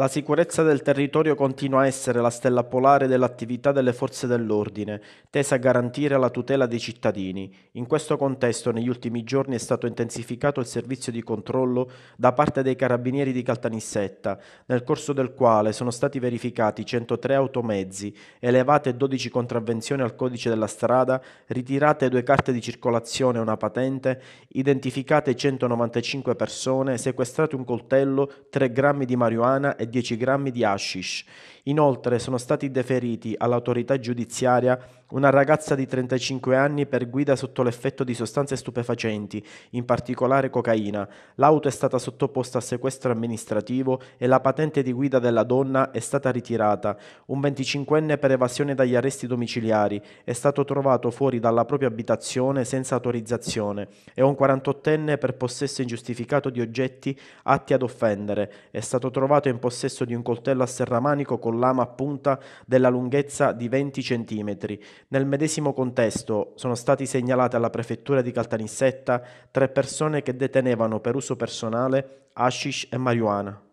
La sicurezza del territorio continua a essere la stella polare dell'attività delle forze dell'ordine, tesa a garantire la tutela dei cittadini. In questo contesto negli ultimi giorni è stato intensificato il servizio di controllo da parte dei carabinieri di Caltanissetta, nel corso del quale sono stati verificati 103 automezzi, elevate 12 contravvenzioni al codice della strada, ritirate due carte di circolazione e una patente, identificate 195 persone, sequestrate un coltello, 3 grammi di marijuana e 10 grammi di hashish. Inoltre sono stati deferiti all'autorità giudiziaria una ragazza di 35 anni per guida sotto l'effetto di sostanze stupefacenti, in particolare cocaina. L'auto è stata sottoposta a sequestro amministrativo e la patente di guida della donna è stata ritirata. Un 25enne per evasione dagli arresti domiciliari è stato trovato fuori dalla propria abitazione senza autorizzazione e un 48enne per possesso ingiustificato di oggetti atti ad offendere è stato trovato in possesso di un coltello a serramanico con lama a punta della lunghezza di 20 centimetri. Nel medesimo contesto sono stati segnalati alla prefettura di Caltanissetta tre persone che detenevano per uso personale hashish e marijuana.